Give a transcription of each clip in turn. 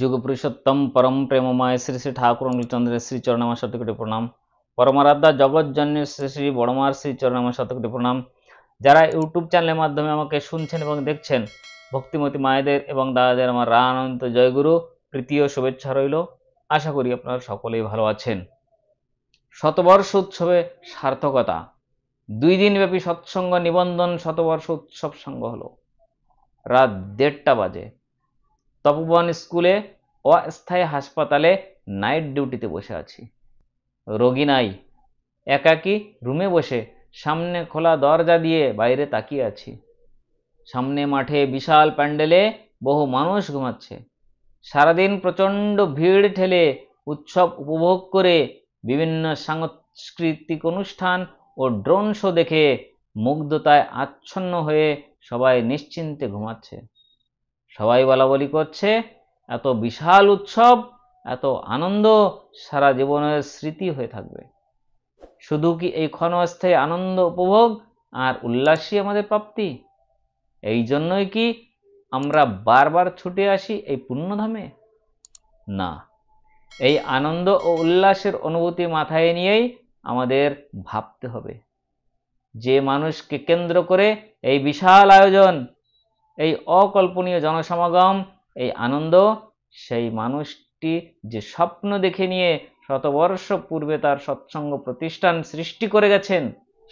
যুগপুরুষোত্তম পরম প্রেমময় শ্রী শ্রী ঠাকুর অঙ্গলচন্দ্রের শ্রী চরণামা শতকটি প্রণাম পরমারাধ্যা জগৎজন্যের শ্রী শ্রী বড়মার শ্রী চরণামা শতকটি প্রণাম যারা ইউটিউব চ্যানেলের মাধ্যমে আমাকে শুনছেন এবং দেখছেন ভক্তিমতী মায়েদের এবং দাদাদের আমার রানন্ত জয়গুরু প্রীতীয় শুভেচ্ছা রইল আশা করি আপনারা সকলেই ভালো আছেন শতবর্ষ উৎসবে সার্থকতা দুই দিনব্যাপী সৎসঙ্গ নিবন্ধন শতবর্ষ উৎসব সঙ্গ হলো রাত দেড়টা বাজে তপবন স্কুলে অস্থায়ী হাসপাতালে নাইট ডিউটিতে বসে আছি রোগী নাই একাকি রুমে বসে সামনে খোলা দরজা দিয়ে বাইরে তাকিয়ে আছি সামনে মাঠে বিশাল প্যান্ডেলে বহু মানুষ ঘুমাচ্ছে সারাদিন প্রচণ্ড ভিড় ঠেলে উৎসব উপভোগ করে বিভিন্ন সাংস্কৃতিক অনুষ্ঠান ও ড্রোন শো দেখে মুগ্ধতায় আচ্ছন্ন হয়ে সবাই নিশ্চিন্তে ঘুমাচ্ছে সবাই বলাবলি করছে এত বিশাল উৎসব এত আনন্দ সারা জীবনের স্মৃতি হয়ে থাকবে শুধু কি এই ক্ষণস্থায়ী আনন্দ উপভোগ আর উল্লাসই আমাদের প্রাপ্তি এই জন্যই কি আমরা বারবার ছুটে আসি এই পুণ্যধামে না এই আনন্দ ও উল্লাসের অনুভূতি মাথায় নিয়েই আমাদের ভাবতে হবে যে মানুষকে কেন্দ্র করে এই বিশাল আয়োজন এই অকল্পনীয় জনসমাগম এই আনন্দ সেই মানুষটি যে স্বপ্ন দেখে নিয়ে শতবর্ষ পূর্বে তার সৎসঙ্গ প্রতিষ্ঠান সৃষ্টি করে গেছেন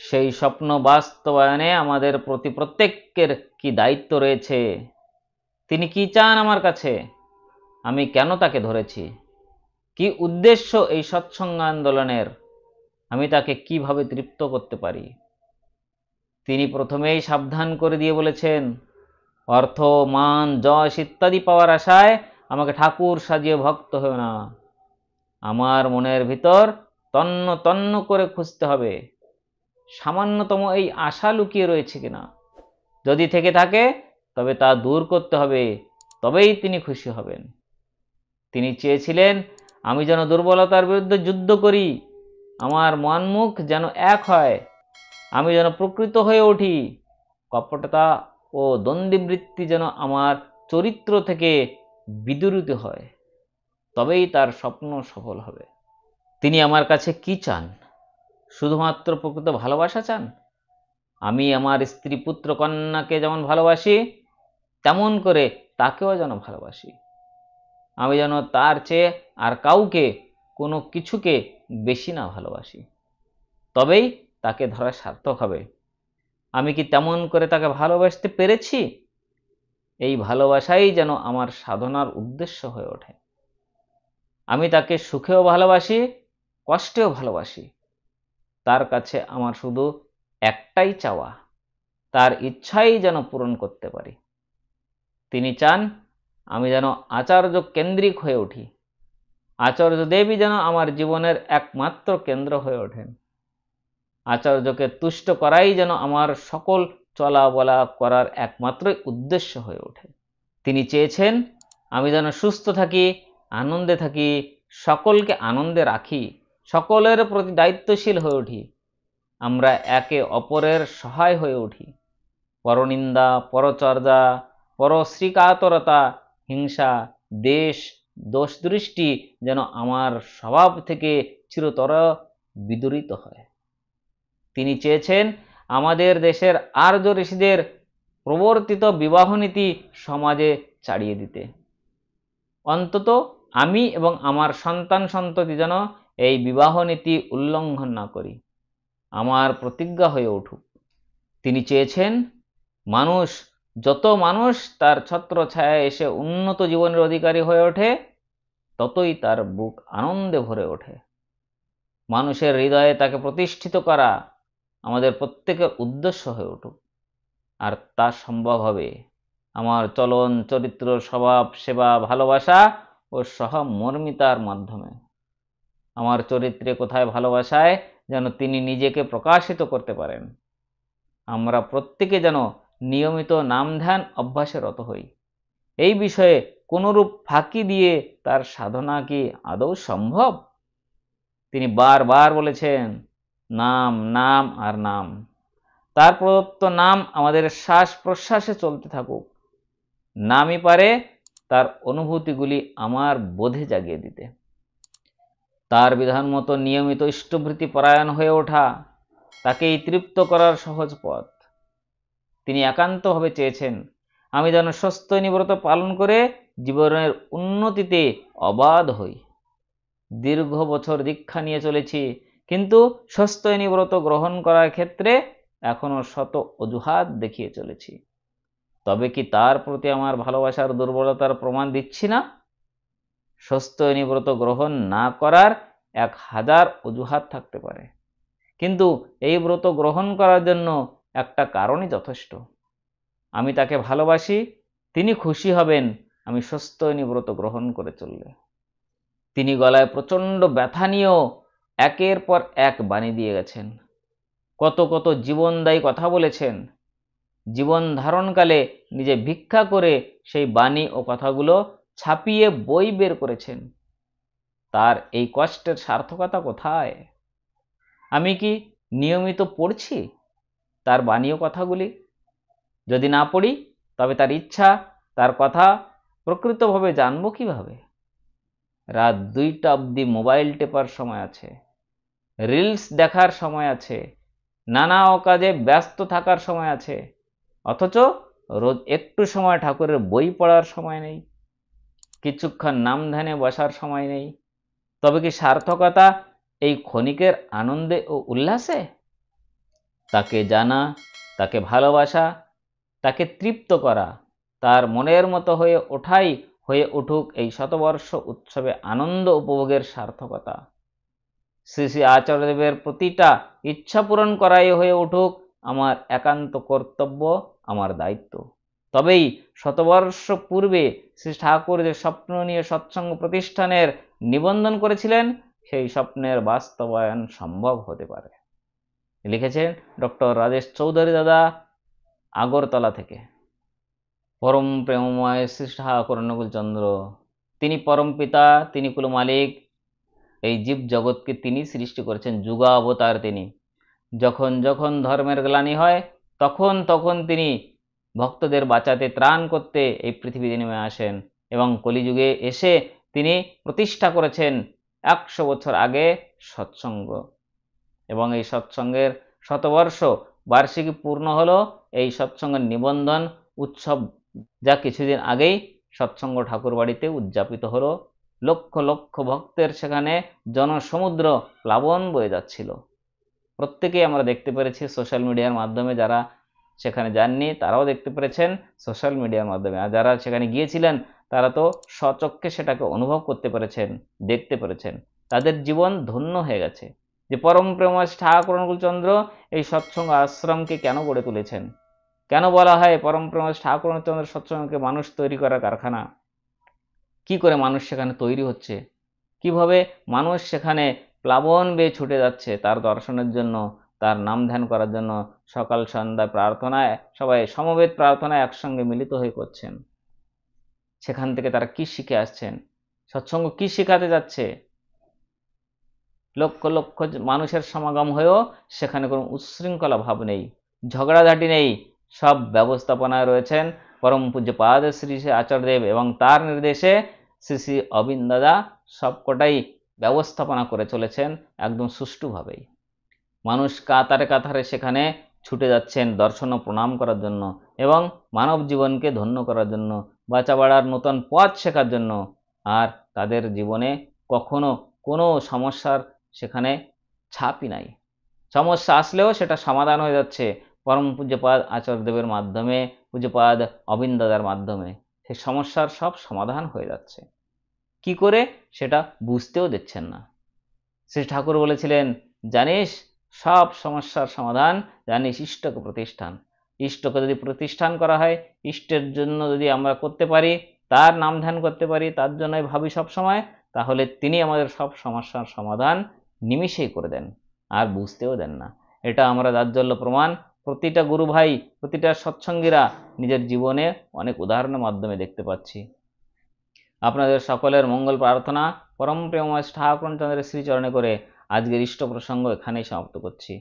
সেই স্বপ্ন বাস্তবায়নে আমাদের প্রতি প্রত্যেকের কি দায়িত্ব রয়েছে তিনি কি চান আমার কাছে আমি কেন তাকে ধরেছি কি উদ্দেশ্য এই সৎসঙ্গ আন্দোলনের আমি তাকে কিভাবে তৃপ্ত করতে পারি তিনি প্রথমেই সাবধান করে দিয়ে বলেছেন অর্থ মান যশ ইত্যাদি পাওয়ার আশায় আমাকে ঠাকুর সাজিয়ে ভক্ত হবে না আমার মনের ভিতর তন্ন তন্ন করে খুঁজতে হবে সামান্যতম এই আশা লুকিয়ে রয়েছে কিনা যদি থেকে থাকে তবে তা দূর করতে হবে তবেই তিনি খুশি হবেন তিনি চেয়েছিলেন আমি যেন দুর্বলতার বিরুদ্ধে যুদ্ধ করি আমার মন মুখ যেন এক হয় আমি যেন প্রকৃত হয়ে উঠি কপটতা ও দ্বন্দ্বিবৃত্তি যেন আমার চরিত্র থেকে বিদুরিত হয় তবেই তার স্বপ্ন সফল হবে তিনি আমার কাছে কি চান শুধুমাত্র প্রকৃত ভালোবাসা চান আমি আমার স্ত্রী পুত্র কন্যাকে যেমন ভালোবাসি তেমন করে তাকেও যেন ভালোবাসি আমি যেন তার চেয়ে আর কাউকে কোনো কিছুকে বেশি না ভালোবাসি তবেই তাকে ধরা সার্থক হবে আমি কি তেমন করে তাকে ভালোবাসতে পেরেছি এই ভালোবাসাই যেন আমার সাধনার উদ্দেশ্য হয়ে ওঠে আমি তাকে সুখেও ভালোবাসি কষ্টেও ভালোবাসি তার কাছে আমার শুধু একটাই চাওয়া তার ইচ্ছাই যেন পূরণ করতে পারি তিনি চান আমি যেন আচার্য কেন্দ্রিক হয়ে উঠি আচার্য দেবী যেন আমার জীবনের একমাত্র কেন্দ্র হয়ে ওঠেন আচার্যকে তুষ্ট করাই যেন আমার সকল চলা বলা করার একমাত্র উদ্দেশ্য হয়ে ওঠে তিনি চেয়েছেন আমি যেন সুস্থ থাকি আনন্দে থাকি সকলকে আনন্দে রাখি সকলের প্রতি দায়িত্বশীল হয়ে উঠি আমরা একে অপরের সহায় হয়ে উঠি পরনিন্দা পরচর্যা পরশ্রীকাতরতা হিংসা দেশ দোষদৃষ্টি যেন আমার স্বভাব থেকে চিরতর বিদুরিত হয় তিনি চেয়েছেন আমাদের দেশের আর্য ঋষিদের প্রবর্তিত বিবাহ নীতি সমাজে চাড়িয়ে দিতে অন্তত আমি এবং আমার সন্তান সন্ততি যেন এই বিবাহ নীতি উল্লঙ্ঘন না করি আমার প্রতিজ্ঞা হয়ে উঠুক তিনি চেয়েছেন মানুষ যত মানুষ তার ছত্র ছায়া এসে উন্নত জীবনের অধিকারী হয়ে ওঠে ততই তার বুক আনন্দে ভরে ওঠে মানুষের হৃদয়ে তাকে প্রতিষ্ঠিত করা আমাদের প্রত্যেকের উদ্দেশ্য হয়ে উঠুক আর তা সম্ভব হবে আমার চলন চরিত্র স্বভাব সেবা ভালোবাসা ও সহমর্মিতার মাধ্যমে আমার চরিত্রে কোথায় ভালোবাসায় যেন তিনি নিজেকে প্রকাশিত করতে পারেন আমরা প্রত্যেকে যেন নিয়মিত নাম ধ্যান অভ্যাসে রত হই এই বিষয়ে কোনোরূপ ফাঁকি দিয়ে তার সাধনা কি আদৌ সম্ভব তিনি বারবার বলেছেন নাম নাম আর নাম তার প্রদত্ত নাম আমাদের শ্বাস প্রশ্বাসে চলতে থাকুক নামই পারে তার অনুভূতিগুলি আমার বোধে জাগিয়ে দিতে তার বিধান মতো নিয়মিত ইষ্টভৃতি পরায়ণ হয়ে ওঠা তাকেই তৃপ্ত করার সহজ পথ তিনি একান্তভাবে চেয়েছেন আমি যেন স্বস্থ নিব্রত পালন করে জীবনের উন্নতিতে অবাধ হই দীর্ঘ বছর দীক্ষা নিয়ে চলেছি কিন্তু সস্তয়নী ব্রত গ্রহণ করার ক্ষেত্রে এখনও শত অজুহাত দেখিয়ে চলেছি তবে কি তার প্রতি আমার ভালোবাসার দুর্বলতার প্রমাণ দিচ্ছি না সস্তয়নী ব্রত গ্রহণ না করার এক হাজার অজুহাত থাকতে পারে কিন্তু এই ব্রত গ্রহণ করার জন্য একটা কারণই যথেষ্ট আমি তাকে ভালোবাসি তিনি খুশি হবেন আমি সস্তয়নী ব্রত গ্রহণ করে চললে তিনি গলায় প্রচণ্ড ব্যথা নিয়েও একের পর এক বাণী দিয়ে গেছেন কত কত জীবনদায়ী কথা বলেছেন জীবন ধারণকালে নিজে ভিক্ষা করে সেই বাণী ও কথাগুলো ছাপিয়ে বই বের করেছেন তার এই কষ্টের সার্থকতা কোথায় আমি কি নিয়মিত পড়ছি তার বাণী ও কথাগুলি যদি না পড়ি তবে তার ইচ্ছা তার কথা প্রকৃতভাবে জানবো কিভাবে রাত দুইটা অবধি মোবাইল টেপার সময় আছে রিলস দেখার সময় আছে নানা অকাজে ব্যস্ত থাকার সময় আছে অথচ রোজ একটু সময় ঠাকুরের বই পড়ার সময় নেই কিছুক্ষণ ধ্যানে বসার সময় নেই তবে কি সার্থকতা এই ক্ষণিকের আনন্দে ও উল্লাসে তাকে জানা তাকে ভালোবাসা তাকে তৃপ্ত করা তার মনের মতো হয়ে ওঠাই হয়ে উঠুক এই শতবর্ষ উৎসবে আনন্দ উপভোগের সার্থকতা শ্রী শ্রী আচার্যদেবের প্রতিটা ইচ্ছা পূরণ করাই হয়ে উঠুক আমার একান্ত কর্তব্য আমার দায়িত্ব তবেই শতবর্ষ পূর্বে শ্রী ঠাকুর যে স্বপ্ন নিয়ে সৎসঙ্গ প্রতিষ্ঠানের নিবন্ধন করেছিলেন সেই স্বপ্নের বাস্তবায়ন সম্ভব হতে পারে লিখেছেন ডক্টর রাজেশ চৌধুরী দাদা আগরতলা থেকে পরম প্রেমময় শ্রী ঠাকুর অনুকূল চন্দ্র তিনি পরম পিতা তিনি কুল মালিক এই জীব জগৎকে তিনি সৃষ্টি করেছেন যুগা অবতার তিনি যখন যখন ধর্মের গ্লানি হয় তখন তখন তিনি ভক্তদের বাঁচাতে ত্রাণ করতে এই পৃথিবীতে নেমে আসেন এবং কলিযুগে এসে তিনি প্রতিষ্ঠা করেছেন একশো বছর আগে সৎসঙ্গ এবং এই সৎসঙ্গের শতবর্ষ বার্ষিকী পূর্ণ হলো এই সৎসঙ্গের নিবন্ধন উৎসব যা কিছুদিন আগেই সৎসঙ্গ ঠাকুর বাড়িতে উদযাপিত হলো লক্ষ লক্ষ ভক্তের সেখানে জনসমুদ্র প্লাবন বয়ে যাচ্ছিল প্রত্যেকেই আমরা দেখতে পেরেছি সোশ্যাল মিডিয়ার মাধ্যমে যারা সেখানে যাননি তারাও দেখতে পেরেছেন সোশ্যাল মিডিয়ার মাধ্যমে আর যারা সেখানে গিয়েছিলেন তারা তো স্বচক্ষে সেটাকে অনুভব করতে পেরেছেন দেখতে পেরেছেন তাদের জীবন ধন্য হয়ে গেছে যে পরম প্রেময় ঠাকুর অনুকূলচন্দ্র এই সৎসঙ্গ আশ্রমকে কেন গড়ে তুলেছেন কেন বলা হয় পরম প্রেময় ঠাকুর অনুকূলচন্দ্র সৎসঙ্গকে মানুষ তৈরি করার কারখানা কি করে মানুষ সেখানে তৈরি হচ্ছে কিভাবে মানুষ সেখানে প্লাবন বেয়ে ছুটে যাচ্ছে তার দর্শনের জন্য তার নাম ধ্যান করার জন্য সকাল সন্ধ্যায় প্রার্থনায় সবাই সমবেত প্রার্থনায় একসঙ্গে মিলিত হয়ে করছেন সেখান থেকে তারা কি শিখে আসছেন সৎসঙ্গ কি শেখাতে যাচ্ছে লক্ষ লক্ষ মানুষের সমাগম হয়েও সেখানে কোনো উচ্ছৃঙ্খলা ভাব নেই ঝগড়াঝাটি নেই সব ব্যবস্থাপনায় রয়েছেন পরম পাদ শ্রী আচার্যদেব এবং তার নির্দেশে শ্রী শ্রী অবিন দাদা সবকটাই ব্যবস্থাপনা করে চলেছেন একদম সুষ্ঠুভাবেই মানুষ কাতারে কাতারে সেখানে ছুটে যাচ্ছেন দর্শন প্রণাম করার জন্য এবং মানব জীবনকে ধন্য করার জন্য বাড়ার নতুন পথ শেখার জন্য আর তাদের জীবনে কখনো কোনো সমস্যার সেখানে ছাপই নাই সমস্যা আসলেও সেটা সমাধান হয়ে যাচ্ছে পরম পূজ্যপাদ আচার্যদেবের মাধ্যমে পূজ্যপাদ অবিন্দাদার মাধ্যমে সে সমস্যার সব সমাধান হয়ে যাচ্ছে কি করে সেটা বুঝতেও দিচ্ছেন না শ্রী ঠাকুর বলেছিলেন জানিস সব সমস্যার সমাধান জানিস ইষ্টকে প্রতিষ্ঠান ইষ্টকে যদি প্রতিষ্ঠান করা হয় ইষ্টের জন্য যদি আমরা করতে পারি তার নাম ধ্যান করতে পারি তার জন্যই ভাবি সবসময় তাহলে তিনি আমাদের সব সমস্যার সমাধান নিমিষেই করে দেন আর বুঝতেও দেন না এটা আমরা দার্জল্য প্রমাণ প্রতিটা গুরু ভাই প্রতিটা সৎসঙ্গীরা নিজের জীবনে অনেক উদাহরণের মাধ্যমে দেখতে পাচ্ছি আপনাদের সকলের মঙ্গল প্রার্থনা পরম প্রেমময় ঠাকুরচন্দ্রের শ্রীচরণে করে আজকের ইষ্ট প্রসঙ্গ এখানেই সমাপ্ত করছি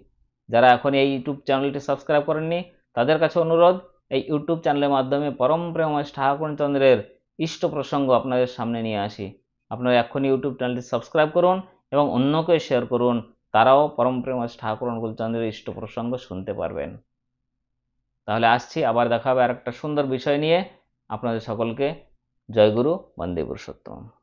যারা এখন এই ইউটিউব চ্যানেলটি সাবস্ক্রাইব করেননি তাদের কাছে অনুরোধ এই ইউটিউব চ্যানেলের মাধ্যমে পরম প্রেমময় ঠাকুরচন্দ্রের ইষ্ট প্রসঙ্গ আপনাদের সামনে নিয়ে আসি আপনারা এখন ইউটিউব চ্যানেলটি সাবস্ক্রাইব করুন এবং অন্যকে শেয়ার করুন তারাও প্রেম ঠাকুর অনুকূলচন্দ্রের ইষ্ট প্রসঙ্গ শুনতে পারবেন তাহলে আসছি আবার দেখা হবে আর একটা সুন্দর বিষয় নিয়ে আপনাদের সকলকে জয়গুরু বন্দে পুরুষোত্তম